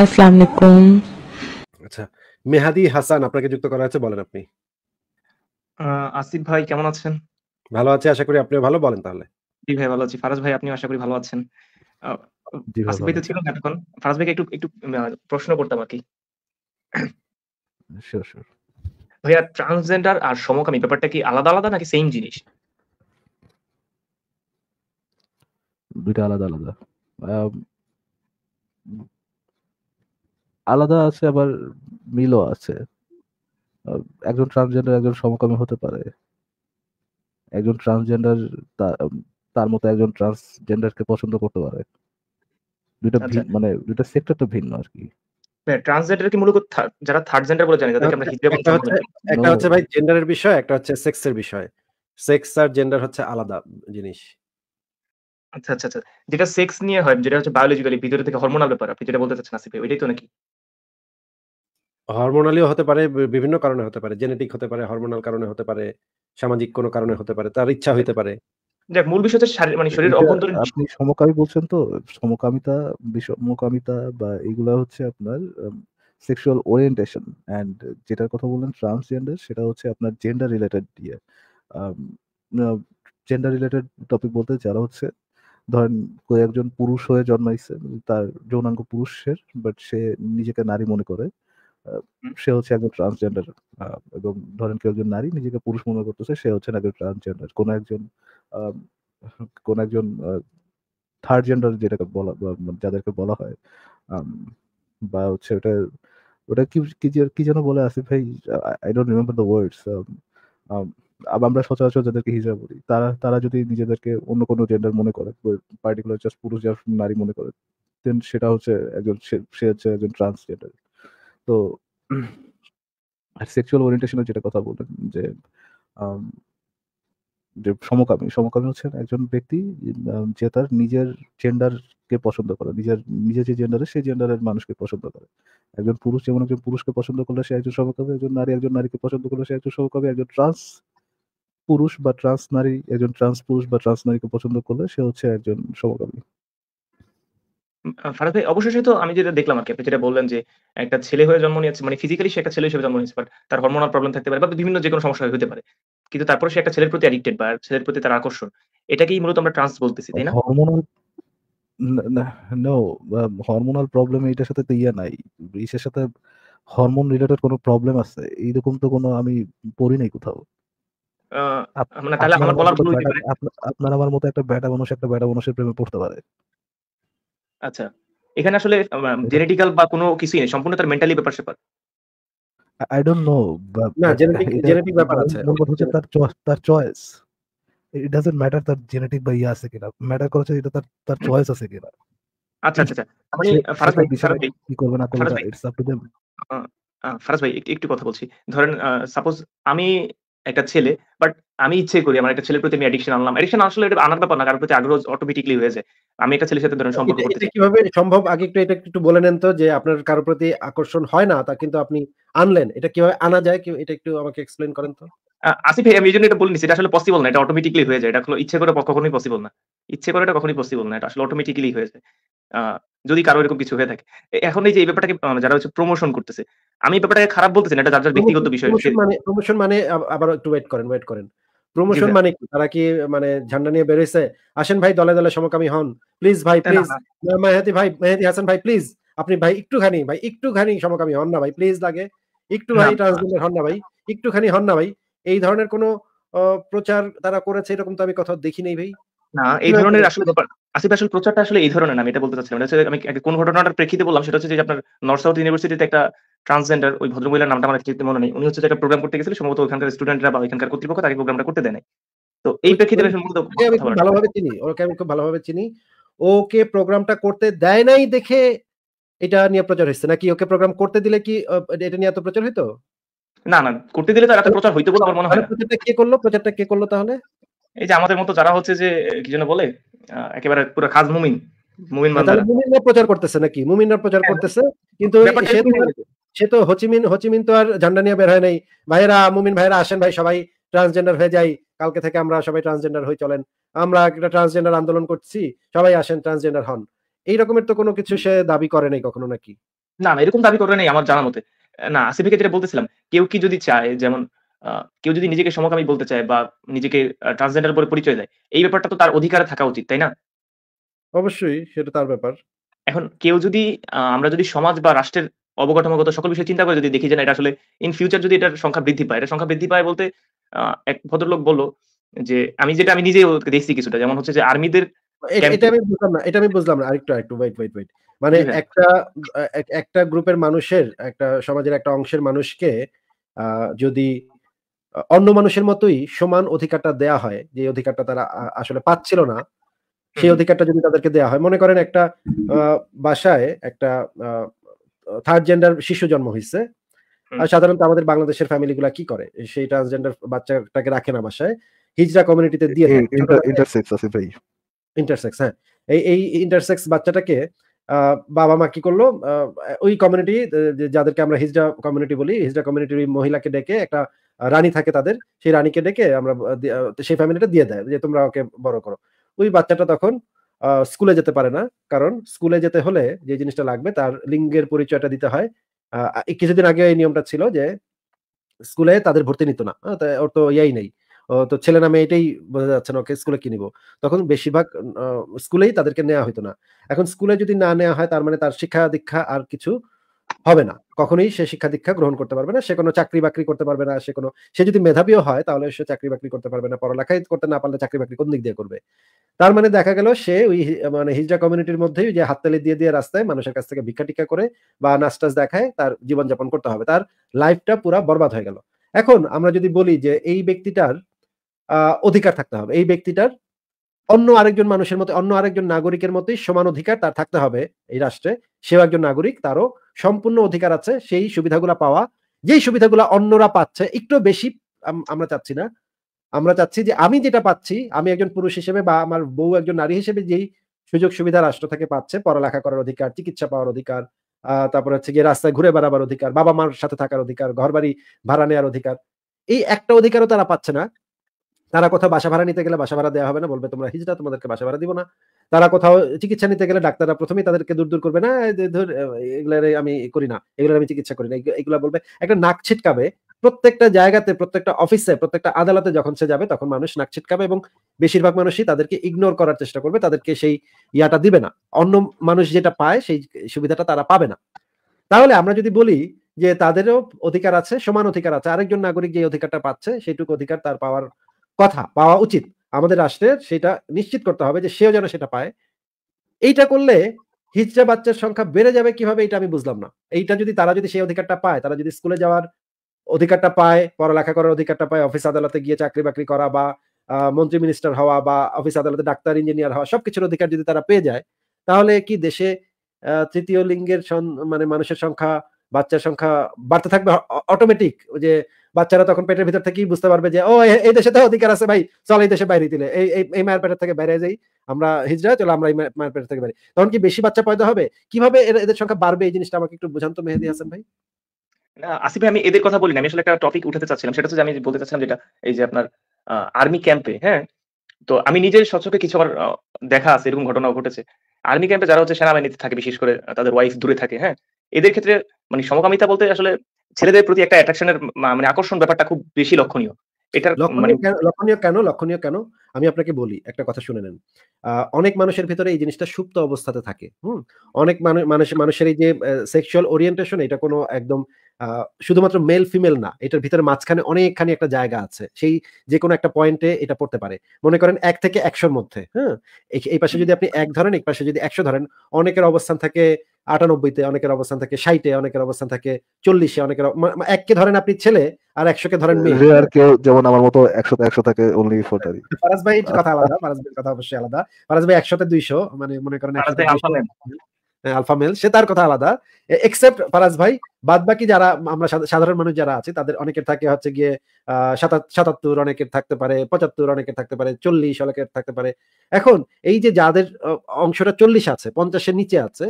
আসসালামু আলাইকুম আচ্ছা মেহাদি হাসান আপনাকে যুক্ত করা হয়েছে বলেন আপনি আসিফ ভাই কেমন আছেন ভালো আছি আশা করি আপনিও ভালো বলেন তাহলে জি ভাই ভালো আছি ফারাজ ভাই আপনিও আশা করি ভালো আছেন আসিফ ভাই তো ছিল না এখন ফারাজ ভাইকে একটু একটু প্রশ্ন করতাম আর কি ভাইয়া ট্রান্সজেন্ডার আর সমকামী ব্যাপারটা কি আলাদা আলাদা নাকি সেম জিনিস দুইটা আলাদা আলাদা আলাদা আছে আবার মিলও আছে একজন ট্রান্সজেন্ডার একজন সমকামী হতে পারে একজন ট্রান্সজেন্ডার তার মতো একজন ট্রান্সজেন্ডারকে পছন্দ করতে পারে দুটো আচ্ছা। মানে দুটো সেক্টর তো ভিন্ন আর কি ট্রান্সজেন্ডার কি মূলত যারা থার্ড জেন্ডার বলে জানি তাদেরকে আমরা আচ্ছা, হিজড়া একটা হচ্ছে ভাই জেন্ডারের বিষয় একটা হচ্ছে সেক্সের বিষয় সেক্স আর জেন্ডার হচ্ছে আলাদা জিনিস আচ্ছা আচ্ছা আচ্ছা যেটা সেক্স নিয়ে হয় যেটা হচ্ছে বায়োলজিক্যালি ভিতরে থেকে হরমোনাল ব্যাপার আপনি যেটা বলতে চাচ্ছেন আসিফ ওইটাই তো নাকি হরমোনালিও হতে পারে বিভিন্ন কারণে হতে পারে জেনেটিক হতে পারে হরমোনাল কারণে হতে পারে সামাজিক কোনো কারণে হতে পারে তার ইচ্ছা হতে পারে দেখ মূল বিষয় হচ্ছে শারীর মানে শরীর অভ্যন্তরীণ আপনি সমকামী বলছেন তো সমকামিতা বিষমকামিতা বা এগুলা হচ্ছে আপনার সেক্সুয়াল ওরিয়েন্টেশন এন্ড যেটার কথা বললেন ট্রান্সজেন্ডার সেটা হচ্ছে আপনার জেন্ডার রিলেটেড দিয়ে জেন্ডার রিলেটেড টপিক বলতে যারা হচ্ছে ধরেন কয়েকজন পুরুষ হয়ে জন্মাইছে তার যৌনাঙ্গ পুরুষের বাট সে নিজেকে নারী মনে করে সে হচ্ছে একজন ট্রান্সজেন্ডার এবং ধরেন কেউ একজন নারী নিজেকে পুরুষ মনে করতেছে সে হচ্ছেন একজন ট্রান্সজেন্ডার কোনো একজন কোন একজন থার্ড জেন্ডার যেটাকে বলা মানে যাদেরকে বলা হয় বা হচ্ছে ওটা ওটা কি কি যেন বলে আসিফ ভাই I don't remember the words আমরা সচরাচর যাদেরকে হিসাব বলি তারা তারা যদি নিজেদেরকে অন্য কোনো জেন্ডার মনে করে পার্টিকুলার জাস্ট পুরুষ যার নারী মনে করে দেন সেটা হচ্ছে একজন সে হচ্ছে একজন ট্রান্সজেন্ডার তো আর সেক্সুয়াল ওরিয়েন্টেশনের যেটা কথা বললেন যে যে সমকামী সমকামী হচ্ছেন একজন ব্যক্তি যে তার নিজের জেন্ডারকে পছন্দ করে নিজের নিজের যে জেন্ডারে সেই জেন্ডারের মানুষকে পছন্দ করে একজন পুরুষ যেমন একজন পুরুষকে পছন্দ করলে সে একজন সমকামী একজন নারী একজন নারীকে পছন্দ করলে সে একজন সমকামী একজন ট্রান্স পুরুষ বা ট্রান্স নারী একজন ট্রান্স পুরুষ বা ট্রান্স নারীকে পছন্দ করলে সে হচ্ছে একজন সমকামী ফারাজ ভাই অবশেষে তো আমি যেটা দেখলাম আর আপনি যেটা বললেন যে একটা ছেলে হয়ে জন্ম নিয়েছে মানে ফিজিক্যালি সে একটা ছেলে হিসেবে জন্ম নিয়েছে বাট তার হরমোনাল প্রবলেম থাকতে পারে বা বিভিন্ন যে কোনো সমস্যা হতে পারে কিন্তু তারপরে সে একটা ছেলের প্রতি অ্যাডিক্টেড বা ছেলের প্রতি তার আকর্ষণ এটাকেই মূলত আমরা ট্রান্স বলতেছি তাই না হরমোনাল নো হরমোনাল প্রবলেম এটার সাথে তো ইয়া নাই বিশেষ সাথে হরমোন রিলেটেড কোনো প্রবলেম আছে এইরকম তো কোনো আমি পড়ি নাই কোথাও মানে আপনার আমার মতো একটা ব্যাটা মানুষ একটা ব্যাটা মানুষের প্রেমে পড়তে পারে আচ্ছা এখানে আসলে জেনেটিক্যাল বা কোনো কিছুই নেই সম্পূর্ণ তার মেন্টালি ব্যাপার স্যাপার আই ডোন্ট নো না জেনেটিক জেনেটিক ব্যাপার আছে হচ্ছে তার তার চয়েস ইট ডাজন্ট ম্যাটার তার জেনেটিক বা ইয়ে আছে কিনা ম্যাটার করছে এটা তার তার চয়েস আছে কিনা আচ্ছা আচ্ছা, আচ্ছা। আমি ফারাজ ভাই ভাই কি করব না করব it's up to them Faraz ভাই একটু কথা বলছি ধরেন সাপোজ আমি একটা ছেলে বাট আমি ইচ্ছে করি আমার একটা ছেলের প্রতি আমি অ্যাডিকশন আনলাম অ্যাডিকশন আসলে এটা আনার ব্যাপার না কারোর প্রতি আগ্রহ অটোমেটিকলি হয়ে যায় আমি একটা ছেলের সাথে ধরেন সম্পর্ক করতে কিভাবে সম্ভব আগে একটু এটা একটু বলে নেন তো যে আপনার কারোর প্রতি আকর্ষণ হয় না তা কিন্তু আপনি আনলেন এটা কিভাবে আনা যায় এটা একটু আমাকে এক্সপ্লেন করেন তো আসিফ আমি এই জন্য এটা বলিনি এটা আসলে পসিবল না এটা অটোমেটিকলি হয়ে যায় এটা ইচ্ছে করে কখনোই পসিবল না ইচ্ছে করে এটা কখনোই পসিবল না এটা আসলে অটোমেটিকলি হয়ে যায় যদি কারো এরকম কিছু হয়ে থাকে এখন এই যে এই ব্যাপারটাকে মানে যারা হচ্ছে প্রমোশন করতেছে আমি এই ব্যাপারটাকে খারাপ বলতেছি না এটা যার যার ব্যক্তিগত বিষয় মানে প্রমোশন মানে আবার একটু ওয়েট করেন ওয়েট করেন প্রমোশন মানে কি তারা কি মানে ঝান্ডা নিয়ে বেরোইছে আসেন ভাই দলে দলে সমকামী হন প্লিজ ভাই প্লিজ মেহেদি ভাই মেহেদি হাসান ভাই প্লিজ আপনি ভাই একটুখানি ভাই একটুখানি সমকামী হন না ভাই প্লিজ লাগে একটু ভাই ট্রান্সজেন্ডার হন না ভাই একটুখানি হন না ভাই এই ধরনের কোন প্রচার তারা করেছে এরকম তো আমি কোথাও দেখি নাই ভাই না এই ধরনের আসলে আসিফ আসলে প্রচারটা আসলে এই ধরনের আমি এটা বলতে চাচ্ছিলাম মানে আমি কোন ঘটনাটার প্রেক্ষিতে বললাম সেটা হচ্ছে যে আপনার নর্থ সাউথ ইউনিভার্সিটিতে একটা ট্রান্সজেন্ডার ওই ভদ্রমহিলার নামটা আমার ঠিক মনে নেই উনি হচ্ছে একটা প্রোগ্রাম করতে গেছিল সম্ভবত ওখানকার স্টুডেন্টরা বা ওইখানকার কর্তৃপক্ষ তাকে প্রোগ্রামটা করতে দেয় তো এই প্রেক্ষিতে আমি ভালোভাবে চিনি ওকে আমি খুব ভালোভাবে চিনি ওকে প্রোগ্রামটা করতে দেয় নাই দেখে এটা নিয়ে প্রচার হয়েছে নাকি ওকে প্রোগ্রাম করতে দিলে কি এটা নিয়ে এত প্রচার হইতো না না করতে দিলে তো এত প্রচার হইতে বলে আমার মনে হয় প্রচারটা কে করলো প্রচারটা কে করলো তাহলে এই যে আমাদের মতো যারা হচ্ছে যে কি যেন বলে একেবারে পুরো খাস মুমিন মুমিন বান্দারা মুমিনরা প্রচার করতেছে নাকি মুমিনরা প্রচার হ্যাঁ। করতেছে কিন্তু সে তো সে তো হচিমিন হচিমিন তো আর ঝান্ডা নিয়ে বের হয় নাই ভাইরা মুমিন ভাইরা আসেন ভাই সবাই ট্রান্সজেন্ডার হয়ে যাই কালকে থেকে আমরা সবাই ট্রান্সজেন্ডার হয়ে চলেন আমরা একটা ট্রান্সজেন্ডার আন্দোলন করছি সবাই আসেন ট্রান্সজেন্ডার হন এই রকমের তো কোনো কিছু সে দাবি করে নাই কখনো নাকি না না এরকম দাবি করে নাই আমার জানা মতে না আসিফিকে যেটা বলতেছিলাম কেউ কি যদি চায় যেমন কেউ যদি নিজেকে সমকামী বলতে চায় বা নিজেকে ট্রান্সজেন্ডার বলে পরিচয় দেয় এই ব্যাপারটা তো তার অধিকারে থাকা উচিত তাই না অবশ্যই সেটা তার ব্যাপার এখন কেউ যদি আমরা যদি সমাজ বা রাষ্ট্রের অবকাঠামোগত সকল বিষয়ে চিন্তা করে যদি দেখি যে না এটা আসলে ইন ফিউচার যদি এটার সংখ্যা বৃদ্ধি পায় এটা সংখ্যা বৃদ্ধি পায় বলতে এক ভদ্রলোক বললো যে আমি যেটা আমি নিজে দেখছি কিছুটা যেমন হচ্ছে যে আর্মিদের এটা আমি বুঝলাম না এটা আমি বুঝলাম না আরেকটু আরেকটু ওয়েট ওয়েট ওয়েট মানে হ্যাঁ। একটা একটা গ্রুপের মানুষের একটা সমাজের একটা অংশের মানুষকে যদি অন্য মানুষের মতোই সমান অধিকারটা দেয়া হয় যে অধিকারটা তারা আসলে পাচ্ছিল না সেই অধিকারটা যদি তাদেরকে দেয়া হয় মনে করেন একটা বাসায় একটা থার্ড জেন্ডার শিশু জন্ম হয়েছে আর সাধারণত আমাদের বাংলাদেশের ফ্যামিলি গুলা কি করে সেই ট্রান্সজেন্ডার বাচ্চাটাকে রাখে না বাসায় হিজরা কমিউনিটিতে দিয়ে ইন্টারসেক্স আছে ভাই ইন্টারসেক্স হ্যাঁ এই এই ইন্টারসেক্স বাচ্চাটাকে বাবা মা কি করলো ওই কমিউনিটি যাদেরকে আমরা হিজড়া কমিউনিটি বলি হিজড়া কমিউনিটির মহিলাকে ডেকে একটা রানী থাকে তাদের সেই রানীকে ডেকে আমরা সেই ফ্যামিলিটা দিয়ে দেয় যে তোমরা ওকে বড় করো ওই বাচ্চাটা তখন স্কুলে যেতে পারে না কারণ স্কুলে যেতে হলে যে জিনিসটা লাগবে তার লিঙ্গের পরিচয়টা দিতে হয় কিছুদিন আগে এই নিয়মটা ছিল যে স্কুলে তাদের ভর্তি নিত না ওর তো ইয়াই নেই তো ছেলে নামে এটাই বোঝা যাচ্ছে না ওকে স্কুলে কিনিব তখন বেশিরভাগ স্কুলেই তাদেরকে নেওয়া হইতো না এখন স্কুলে যদি না নেওয়া হয় তার মানে তার শিক্ষা দীক্ষা আর কিছু হবে না কখনোই সে শিক্ষা দীক্ষা গ্রহণ করতে পারবে না সে কোনো চাকরি বাকরি করতে পারবে না সে কোনো সে যদি মেধাবীও হয় তাহলে সে চাকরি বাকরি করতে পারবে না পড়ালেখাই করতে না পারলে চাকরি বাকরি কোন দিক দিয়ে করবে তার মানে দেখা গেল সে ওই মানে হিজরা কমিউনিটির মধ্যেই যে হাততালি দিয়ে দিয়ে রাস্তায় মানুষের কাছ থেকে ভিক্ষা টিকা করে বা নাস্টাস দেখায় তার জীবনযাপন করতে হবে তার লাইফটা পুরা বরবাদ হয়ে গেল এখন আমরা যদি বলি যে এই ব্যক্তিটার অধিকার থাকতে হবে এই ব্যক্তিটার অন্য আরেকজন মানুষের মতো অন্য আরেকজন নাগরিকের মতোই সমান অধিকার তার থাকতে হবে এই রাষ্ট্রে সেও একজন নাগরিক তারও সম্পূর্ণ অধিকার আছে সেই সুবিধাগুলো পাওয়া যেই সুবিধাগুলো অন্যরা পাচ্ছে একটু বেশি আমরা চাচ্ছি না আমরা চাচ্ছি যে আমি যেটা পাচ্ছি আমি একজন পুরুষ হিসেবে বা আমার বউ একজন নারী হিসেবে যেই সুযোগ সুবিধা রাষ্ট্র থেকে পাচ্ছে পড়ালেখা করার অধিকার চিকিৎসা পাওয়ার অধিকার তারপর হচ্ছে গিয়ে রাস্তায় ঘুরে বেড়াবার অধিকার বাবা মার সাথে থাকার অধিকার ঘর বাড়ি ভাড়া নেওয়ার অধিকার এই একটা অধিকারও তারা পাচ্ছে না তারা কোথাও বাসা ভাড়া নিতে গেলে বাসা ভাড়া দেওয়া হবে না বলবে তোমরা হিজড়া তোমাদেরকে বাসা ভাড়া দিব না তারা কোথাও চিকিৎসা নিতে গেলে ডাক্তাররা প্রথমেই তাদেরকে দূর দূর করবে না এগুলার আমি করি না এগুলো আমি চিকিৎসা করি না এগুলো বলবে একটা নাক ছিটকাবে প্রত্যেকটা জায়গাতে প্রত্যেকটা অফিসে প্রত্যেকটা আদালতে যখন সে যাবে তখন মানুষ নাক ছিটকাবে এবং বেশিরভাগ মানুষই তাদেরকে ইগনোর করার চেষ্টা করবে তাদেরকে সেই ইয়াটা দিবে না অন্য মানুষ যেটা পায় সেই সুবিধাটা তারা পাবে না তাহলে আমরা যদি বলি যে তাদেরও অধিকার আছে সমান অধিকার আছে আরেকজন নাগরিক যে অধিকারটা পাচ্ছে সেইটুকু অধিকার তার পাওয়ার কথা পাওয়া উচিত আমাদের রাষ্ট্রের সেটা নিশ্চিত করতে হবে যে সেও যেন সেটা পায় এইটা করলে হিজড়া বাচ্চার সংখ্যা বেড়ে যাবে কিভাবে এটা আমি বুঝলাম না এইটা যদি তারা যদি সেই অধিকারটা পায় তারা যদি স্কুলে যাওয়ার অধিকারটা পায় পড়ালেখা করার অধিকারটা পায় অফিস আদালতে গিয়ে চাকরি বাকরি করা বা মন্ত্রী মিনিস্টার হওয়া বা অফিস আদালতে ডাক্তার ইঞ্জিনিয়ার হওয়া সবকিছুর অধিকার যদি তারা পেয়ে যায় তাহলে কি দেশে তৃতীয় লিঙ্গের মানে মানুষের সংখ্যা বাচ্চার সংখ্যা বাড়তে থাকবে অটোমেটিক যে বাচ্চারা তখন পেটের ভিতর থেকেই বুঝতে পারবে যে ও এই দেশে তো অধিকার আছে ভাই চল এই দেশে বাইরে দিলে এই এই মায়ের পেটের থেকে বাইরে যাই আমরা হিজরা চলো আমরা এই মায়ের পেটের থেকে বাইরে তখন কি বেশি বাচ্চা পয়দা হবে কিভাবে এদের সংখ্যা বাড়বে এই জিনিসটা আমাকে একটু বোঝান তো মেহেদি হাসান ভাই আসিফ আমি এদের কথা বলি না আমি আসলে একটা টপিক উঠাতে চাচ্ছিলাম সেটা হচ্ছে আমি বলতে চাচ্ছিলাম যেটা এই যে আপনার আর্মি ক্যাম্পে হ্যাঁ তো আমি নিজের সচকে কিছু আমার দেখা আছে এরকম ঘটনাও ঘটেছে আর্মি ক্যাম্পে যারা হচ্ছে সেনাবাহিনীতে থাকে বিশেষ করে তাদের ওয়াইফ দূরে থাকে হ্যাঁ এদের ক্ষেত্রে মানে সমকামিতা বলতে আসলে ছেলেদের প্রতি একটা অ্যাট্রাকশনের মানে আকর্ষণ ব্যাপারটা খুব বেশি লক্ষণীয় এটা মানে লক্ষণীয় কেন লক্ষণীয় কেন আমি আপনাকে বলি একটা কথা শুনে নেন অনেক মানুষের ভেতরে এই জিনিসটা সুপ্ত অবস্থাতে থাকে হুম অনেক মানুষ মানুষের এই যে সেক্সুয়াল ওরিয়েন্টেশন এটা কোনো একদম শুধুমাত্র মেল ফিমেল না এটার ভিতরে মাঝখানে অনেকখানি একটা জায়গা আছে সেই যে কোনো একটা পয়েন্টে এটা পড়তে পারে মনে করেন এক থেকে একশোর মধ্যে হ্যাঁ এই পাশে যদি আপনি এক ধরেন এক পাশে যদি একশো ধরেন অনেকের অবস্থান থাকে আটানব্বইতে অনেকের অবস্থান থাকে ষাটে অনেকের অবস্থান থাকে চল্লিশে অনেকের এককে ধরেন আপনি ছেলে আর একশো কে ধরেন মেয়ে আর কেউ যেমন আমার মতো একশোতে একশো থাকে অনলি ফোরটারি ফারাজ ভাই কথা আলাদা ফারাজ ভাইয়ের কথা অবশ্যই আলাদা ফারাজ ভাই একশোতে দুইশো মানে মনে করেন আলফা মেল হ্যাঁ, সে তার কথা আলাদা এক্সেপ্ট ফারাজ ভাই বাদ বাকি যারা আমরা সাধারণ মানুষ যারা আছে তাদের অনেকের থাকে হচ্ছে গিয়ে সাতাত্তর অনেকের থাকতে পারে পঁচাত্তর অনেকের থাকতে পারে চল্লিশ অনেকের থাকতে পারে এখন এই যে যাদের অংশটা চল্লিশ আছে পঞ্চাশের নিচে আছে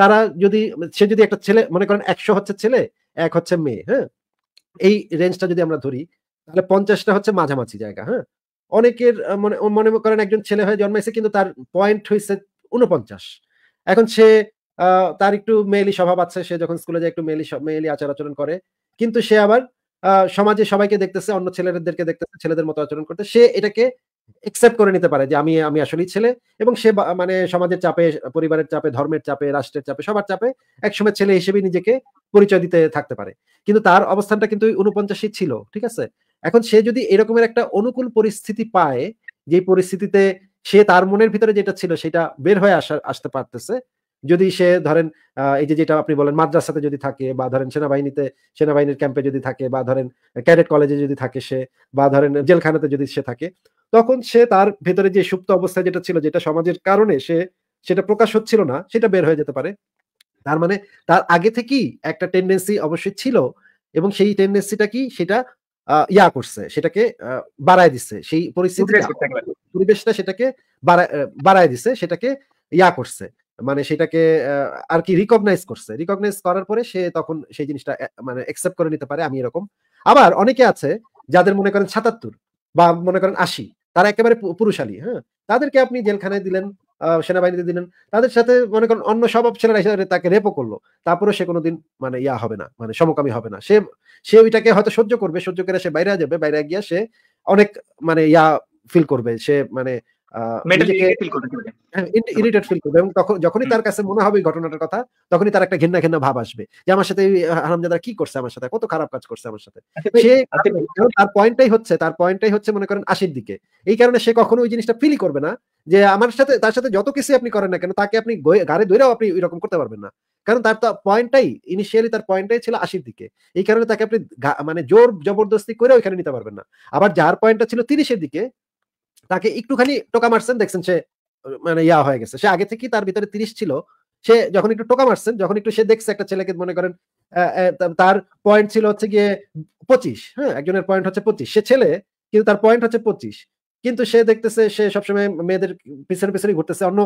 তারা যদি সে যদি একটা ছেলে মনে করেন একশো হচ্ছে ছেলে এক হচ্ছে মেয়ে হ্যাঁ এই রেঞ্জটা যদি আমরা ধরি তাহলে পঞ্চাশটা হচ্ছে মাঝামাঝি জায়গা হ্যাঁ অনেকের মনে মনে করেন একজন ছেলে হয়ে জন্মাইছে কিন্তু তার পয়েন্ট হয়েছে উনপঞ্চাশ এখন সে তার একটু মেয়েলি স্বভাব আছে সে যখন স্কুলে যায় একটু মেয়েলি মেয়েলি আচার আচরণ করে কিন্তু সে আবার সমাজে সবাইকে দেখতেছে অন্য ছেলেদেরকে দেখতেছে ছেলেদের মতো আচরণ করতে সে এটাকে একসেপ্ট করে নিতে পারে যে আমি আমি আসলেই ছেলে এবং সে মানে সমাজের চাপে পরিবারের চাপে ধর্মের চাপে রাষ্ট্রের চাপে সবার চাপে একসময় ছেলে হিসেবে নিজেকে পরিচয় দিতে থাকতে পারে কিন্তু তার অবস্থানটা কিন্তু উনপঞ্চাশই ছিল ঠিক আছে এখন সে যদি এরকমের একটা অনুকূল পরিস্থিতি পায় যে পরিস্থিতিতে সে তার মনের ভিতরে যেটা ছিল সেটা বের হয়ে আসা আসতে পারতেছে যদি সে ধরেন এই যে যেটা আপনি বলেন মাদ্রাসাতে যদি থাকে বা ধরেন সেনাবাহিনীতে সেনাবাহিনীর ক্যাম্পে যদি থাকে বা ধরেন ক্যাডেট কলেজে যদি থাকে সে বা ধরেন জেলখানাতে যদি সে থাকে তখন সে তার ভেতরে যে সুপ্ত অবস্থা যেটা ছিল যেটা সমাজের কারণে সে সেটা প্রকাশ হচ্ছিল না সেটা বের হয়ে যেতে পারে তার মানে তার আগে থেকেই একটা টেন্ডেন্সি অবশ্যই ছিল এবং সেই টেন্ডেন্সিটা কি সেটা ইয়া করছে সেটাকে বাড়ায় দিচ্ছে সেই পরিস্থিতি পরিবেশটা সেটাকে বাড়ায় দিছে সেটাকে ইয়া করছে মানে সেটাকে আর কি রিকগনাইজ করছে রিকগনাইজ করার পরে সে তখন সেই জিনিসটা মানে অ্যাকসেপ্ট করে নিতে পারে আমি এরকম আবার অনেকে আছে যাদের মনে করেন সাতাত্তর বা মনে করেন আশি তারা একেবারে পুরুষালী হ্যাঁ তাদেরকে আপনি জেলখানায় দিলেন সেনাবাহিনীতে দিলেন তাদের সাথে মনে করেন অন্য সব ছেলেরা তাকে রেপও করলো তারপরে সে কোনোদিন মানে ইয়া হবে না মানে সমকামী হবে না সে সে ওইটাকে হয়তো সহ্য করবে সহ্য করে সে বাইরে যাবে বাইরে গিয়ে সে অনেক মানে ইয়া ফিল করবে সে মানে ইরিটেট ফিল হ্যাঁ, করবে এবং তখন যখনই তার কাছে মনে হবে ঘটনাটার কথা তখনই তার একটা ঘেন্না ঘেন্না ভাব আসবে যে আমার সাথে হারামজাদা কি করছে আমার সাথে কত খারাপ কাজ করছে আমার সাথে আচ্ছা সে আচ্ছা তার পয়েন্টটাই হচ্ছে তার পয়েন্টটাই হচ্ছে মনে করেন আশির দিকে এই কারণে সে কখনো ওই জিনিসটা ফিলই করবে না যে আমার সাথে তার সাথে যত কিছু আপনি করেন না কেন তাকে আপনি গাড়ি ধরেও আপনি এরকম করতে পারবেন না কারণ তার তো পয়েন্টটাই ইনিশিয়ালি তার পয়েন্টটাই ছিল আশির দিকে এই কারণে তাকে আপনি মানে জোর জবরদস্তি করে ওইখানে নিতে পারবেন না আবার যার পয়েন্টটা ছিল তিরিশের দিকে তাকে একটুখানি টোকা মারছেন দেখছেন সে মানে ইয়া হয়ে গেছে সে আগে থেকেই তার ভিতরে তিরিশ ছিল সে যখন একটু টোকা মারছেন যখন একটু সে দেখছে একটা ছেলেকে মনে করেন তার পয়েন্ট ছিল হচ্ছে গিয়ে পঁচিশ হ্যাঁ একজনের পয়েন্ট হচ্ছে পঁচিশ সে ছেলে কিন্তু তার পয়েন্ট হচ্ছে পঁচিশ কিন্তু সে দেখতেছে সে সবসময় মেয়েদের পিছনে পিছনে ঘুরতেছে অন্য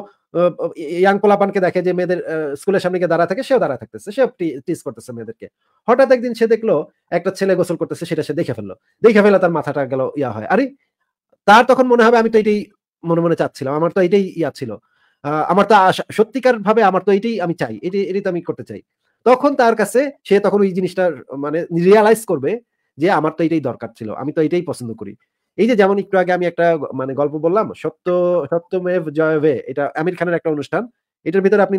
ইয়াং কোলাপানকে দেখে যে মেয়েদের স্কুলের সামনে গিয়ে দাঁড়া থাকে সেও দাঁড়া থাকতেছে সে টিস করতেছে মেয়েদেরকে হঠাৎ একদিন সে দেখলো একটা ছেলে গোসল করতেছে সেটা সে দেখে ফেললো দেখে ফেলে তার মাথাটা গেল ইয়া হয় আরে তার তখন মনে হবে আমি তো এটাই মনে মনে চাচ্ছিলাম আমার তো এটাই ইয়া ছিল আমার তো সত্যিকার ভাবে আমার তো এটাই আমি চাই এটি এটাই তো আমি করতে চাই তখন তার কাছে সে তখন ওই জিনিসটার মানে রিয়ালাইজ করবে যে আমার তো এটাই দরকার ছিল আমি তো এটাই পছন্দ করি এই যে যেমন একটু আগে আমি একটা মানে গল্প বললাম সত্য সত্যমেভ জয় এটা আমির খানের একটা অনুষ্ঠান এটার ভিতরে আপনি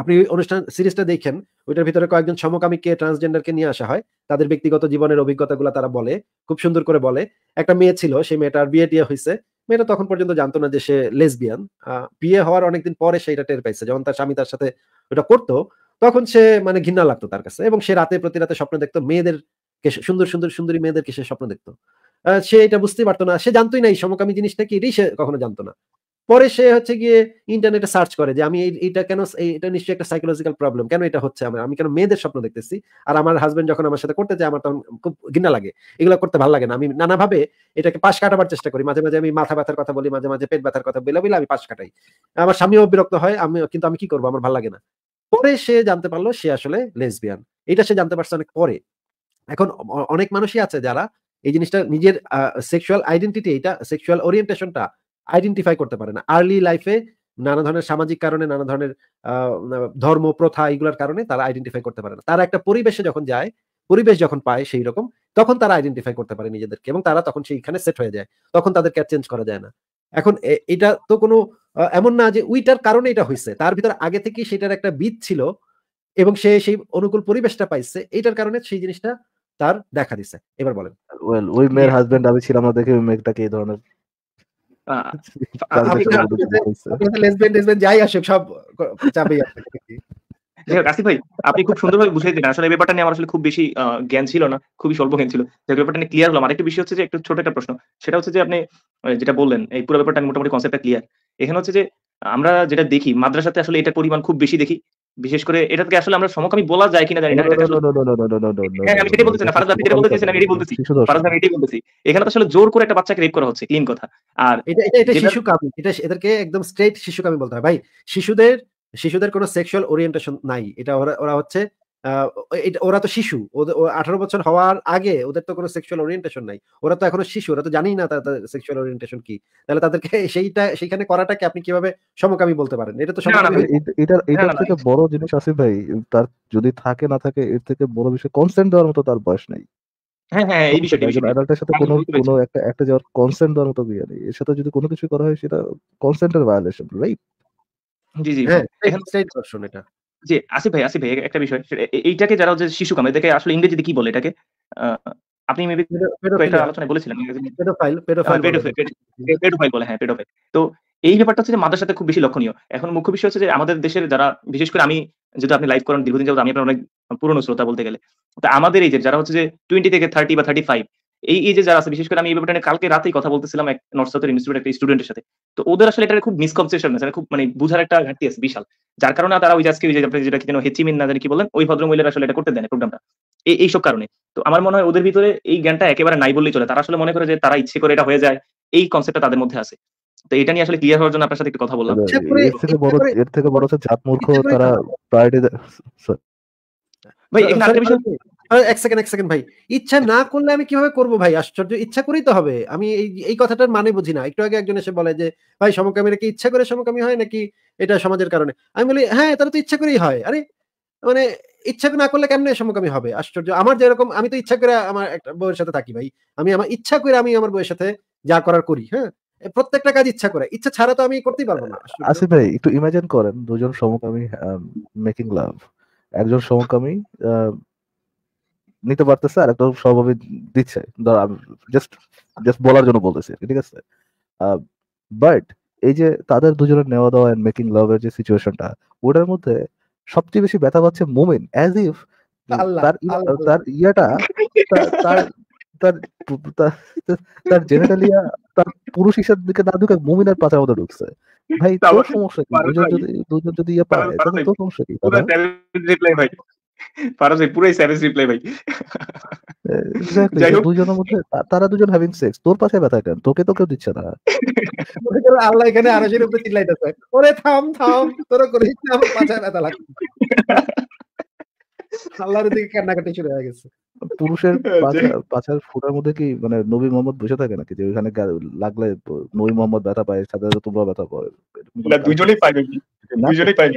আপনি অনুষ্ঠান সিরিজটা দেখেন ওইটার ভিতরে কয়েকজন সমকামীকে ট্রান্সজেন্ডারকে নিয়ে আসা হয় তাদের ব্যক্তিগত জীবনের অভিজ্ঞতাগুলো তারা বলে খুব সুন্দর করে বলে একটা মেয়ে ছিল সেই মেয়েটার বিয়ে টিয়ে হয়েছে মেয়েটা তখন পর্যন্ত জানতো না যে সে লেসবিয়ান বিয়ে হওয়ার অনেকদিন পরে সে এটা টের পাইছে যখন তার স্বামী তার সাথে ওটা করতো তখন সে মানে ঘৃণা লাগতো তার কাছে এবং সে রাতে প্রতি রাতে স্বপ্ন দেখতো মেয়েদের সুন্দর সুন্দর সুন্দরী মেয়েদেরকে সে স্বপ্ন দেখতো সে এটা বুঝতেই পারতো না সে জানতোই না এই সমকামী জিনিসটা কি এটাই সে কখনো জানতো না পরে সে হচ্ছে গিয়ে ইন্টারনেটে সার্চ করে যে আমি এটা কেন এটা নিশ্চয়ই একটা সাইকোলজিক্যাল প্রবলেম কেন এটা হচ্ছে আমার আমি কেন মেয়েদের স্বপ্ন দেখতেছি আর আমার হাজবেন্ড যখন আমার সাথে করতে যায় আমার তখন খুব ঘৃণা লাগে এগুলো করতে ভালো লাগে না আমি নানাভাবে এটাকে পাশ কাটাবার চেষ্টা করি মাঝে মাঝে আমি মাথা ব্যথার কথা বলি মাঝে মাঝে পেট ব্যথার কথা বলে বলে আমি পাশ কাটাই আমার স্বামীও বিরক্ত হয় আমি কিন্তু আমি কি করবো আমার ভালো লাগে না পরে সে জানতে পারলো সে আসলে লেসবিয়ান এটা সে জানতে পারছে অনেক পরে এখন অনেক মানুষই আছে যারা এই জিনিসটা নিজের সেক্সুয়াল আইডেন্টিটি এটা সেক্সুয়াল ওরিয়েন্টেশনটা আইডেন্টিফাই করতে পারে না আর্লি লাইফে নানা ধরনের সামাজিক কারণে নানা ধরনের ধর্ম প্রথা এগুলোর কারণে তারা আইডেন্টিফাই করতে পারে না তারা একটা পরিবেশে যখন যায় পরিবেশ যখন পায় সেই রকম তখন তারা আইডেন্টিফাই করতে পারে নিজেদেরকে এবং তারা তখন সেইখানে সেট হয়ে যায় তখন তাদেরকে আর চেঞ্জ করা যায় না এখন এটা তো কোনো এমন না যে উইটার কারণে এটা হয়েছে তার ভিতরে আগে থেকে সেটার একটা বীজ ছিল এবং সে সেই অনুকূল পরিবেশটা পাইছে এটার কারণে সেই জিনিসটা তার দেখা দিছে এবার বলেন ওয়েল ওই মেয়ের হাজবেন্ড আমি ছিলাম না দেখে ওই মেয়েটাকে এই ধরনের আসিফ ভাই আপনি খুব সুন্দর ভাবে বুঝিয়ে দিলেন আসলে ব্যাপারটা নিয়ে আমার আসলে খুব বেশি জ্ঞান ছিল না খুবই স্বল্প জ্ঞান ছিল ব্যাপারটা নিয়ে ক্লিয়ার হলাম আরেকটা বিষয় হচ্ছে যে একটু ছোট একটা প্রশ্ন সেটা হচ্ছে যে আপনি যেটা বললেন এই পুরো ব্যাপারটা মোটামুটি কনসেপ্টটা ক্লিয়ার এখানে হচ্ছে যে আমরা যেটা দেখি মাদ্রাসাতে আসলে এটা পরিমাণ খুব বেশি দেখি বিশেষ করে এটাকে আসলে আমরা সমকামী বলা যায় কিনা জানি না আমি সেটাই বলতেছি না ফারাজ আপনি যেটা বলতেছেন আমি এটাই বলতেছি ফারাজ আমি এটাই বলতেছি এখানে তো আসলে জোর করে একটা বাচ্চাকে রেপ করা হচ্ছে ক্লিন কথা আর এটা এটা এটা শিশু কামি এটা এদেরকে একদম স্ট্রেট শিশু কামি বলতে হয় ভাই শিশুদের শিশুদের কোনো সেক্সুয়াল ওরিয়েন্টেশন নাই এটা ওরা ওরা হচ্ছে ওরা তো শিশু ওদের আঠারো বছর হওয়ার আগে ওদের তো কোনো সেক্সুয়াল ওরিয়েন্টেশন নাই ওরা তো এখনো শিশু ওরা তো জানেই না তাদের সেক্সুয়াল ওরিয়েন্টেশন কি তাহলে তাদেরকে সেইটা সেইখানে করাটাকে আপনি কিভাবে সমকামী বলতে পারেন এটা তো এটা থেকে বড় জিনিস আছে ভাই তার যদি থাকে না থাকে এর থেকে বড় বিষয় কনসেন্ট দেওয়ার মতো তার বয়স নাই হ্যাঁ হ্যাঁ এই সাথে কোনো একটা কনসেন্ট দেওয়ার মতো নেই এর সাথে যদি কোনো কিছু করা হয় সেটা কনসেন্টের ভায়োলেশন রাইট জি জি হ্যাঁ এটা যে আসিফ ভাই আসিফ ভাই একটা বিষয় এইটাকে যারা যে শিশু কাম এটাকে আসলে ইংরেজিতে কি বলে এটাকে আপনি মেবি এটা আলোচনা বলেছিলেন হ্যাঁ, পেডোফাইল বলে হ্যাঁ পেডোফাইল তো এই ব্যাপারটা হচ্ছে মাদার মাদ্রাসাতে খুব বেশি লক্ষণীয় এখন মুখ্য বিষয় হচ্ছে যে আমাদের দেশের যারা বিশেষ করে আমি যেহেতু আপনি লাইভ করেন দীর্ঘদিন যাবত আমি আপনার অনেক পুরনো শ্রোতা বলতে গেলে তো আমাদের এই যে যারা হচ্ছে যে টোয়েন্টি থেকে থার্টি বা থার্টি ফাইভ এই যে যারা আছে বিশেষ করে আমি এই ব্যাপারে কালকে রাতেই কথা বলতেছিলাম এক নর্থ সাউথের ইনস্টিটিউট একটা স্টুডেন্টের সাথে তো ওদের আসলে এটা খুব মিসকনসেপশন আছে মানে খুব মানে বুঝার একটা ঘাটতি আছে বিশাল যার কারণে তারা ওই আজকে ওই আপনি যেটা কি যেন হেচিমিন e না জানি কি বলেন ওই মহিলারা আসলে এটা করতে দেন প্রোগ্রামটা এই এইসব কারণে তো আমার মনে হয় ওদের ভিতরে এই জ্ঞানটা একেবারে নাই বললেই চলে তারা আসলে মনে করে যে তারা ইচ্ছে করে এটা হয়ে যায় এই কনসেপ্টটা তাদের মধ্যে আছে তো এটা নিয়ে আসলে ক্লিয়ার হওয়ার জন্য আপনার সাথে একটু কথা বললাম আচ্ছা, এর থেকে বড় এর থেকে বড় হচ্ছে জাত মূর্খ তারা প্রায়োরিটি ভাই বিষয় এক সেকেন্ড এক সেকেন্ড ভাই ইচ্ছা না করলে আমি কিভাবে করব ভাই আশ্চর্য ইচ্ছা করেই তো হবে আমি এই এই কথাটার মানে বুঝি না একটু আগে একজন এসে বলে যে ভাই সমকামীরা কি ইচ্ছা করে সমকামী হয় নাকি এটা সমাজের কারণে আমি বলি হ্যাঁ তারা তো ইচ্ছা করেই হয় আরে মানে ইচ্ছা না করলে কেমনে সমকামী হবে আশ্চর্য আমার যেরকম আমি তো ইচ্ছা করে আমার একটা বউয়ের সাথে থাকি ভাই আমি আমার ইচ্ছা করে আমি আমার বউয়ের সাথে যা করার করি হ্যাঁ প্রত্যেকটা কাজ ইচ্ছা করে ইচ্ছা ছাড়া তো আমি করতেই পারবো না আসিফ ভাই একটু ইমাজিন করেন দুজন সমকামী মেকিং লাভ একজন সমকামী নিতে পারতেছে আর একটা স্বভাবে দিচ্ছে জাস্ট জাস্ট বলার জন্য বলতেছি ঠিক আছে বাট এই যে তাদের দুজনের নেওয়া দেওয়া অ্যান্ড মেকিং লাভ এর যে সিচুয়েশনটা ওটার মধ্যে সবচেয়ে বেশি ব্যথা পাচ্ছে মোমিন অ্যাজ ইফ তার তার ইয়াটা তার তার তার জেনেটালিয়া তার পুরুষ হিসেবে দিকে না ঢুকে মুমিনের পাচার মধ্যে ঢুকছে ভাই তোর সমস্যা কি দুজন যদি দুজন যদি ইয়ে পারে তাহলে তোর সমস্যা কি পুরাই রিপ্লাই ভাই দুজনের মধ্যে তারা দুজন হ্যাভিং সেক্স তোর পাশে ব্যথা কেন তোকে তো কেউ দিচ্ছে না আল্লাহ এখানে উপরে চিল্লাইতেছে ওরে থাম থাম আমার পাশে ব্যথা আল্লাহর দিকে কান্নাকাটি শুরু হয়ে গেছে পুরুষের হ্যাঁ, পাছার ফুটার মধ্যে কি মানে নবী মোহাম্মদ বসে থাকে নাকি যে ওইখানে লাগলে নবী মোহাম্মদ ব্যথা পায় সাথে সাথে তোমরা ব্যথা পাবে দুজনেই পাইবে দুজনেই পাইবে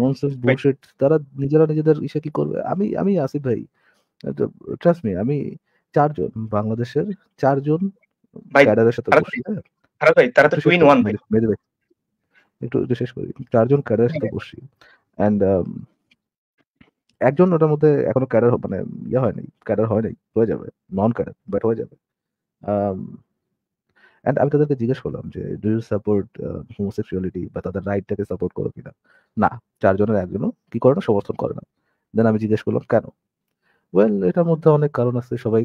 বুলশিট তারা নিজেরা নিজেদের ইসে কি করবে আমি আমি ভাই ট্রাস্ট মি আমি চারজন বাংলাদেশের চারজন ক্যাডারের সাথে বসছি তারা তো ওয়ান ভাই একটু শেষ করি চারজন ক্যাডারের সাথে হ্যাঁ। um, একজন ওটার মধ্যে এখনো ক্যাডার মানে ইয়ে হয় নাই ক্যাডার হয় নাই হয়ে যাবে নন ক্যাডার বাট হয়ে যাবে অ্যান্ড আমি তাদেরকে জিজ্ঞেস করলাম যে ডু ইউ সাপোর্ট হোমোসেক্সুয়ালিটি বা তাদের রাইটটাকে সাপোর্ট করো কিনা না চারজনের একজনও কি করে না সমর্থন করে না দেন আমি জিজ্ঞেস করলাম কেন ওয়েল এটার মধ্যে অনেক কারণ আছে সবাই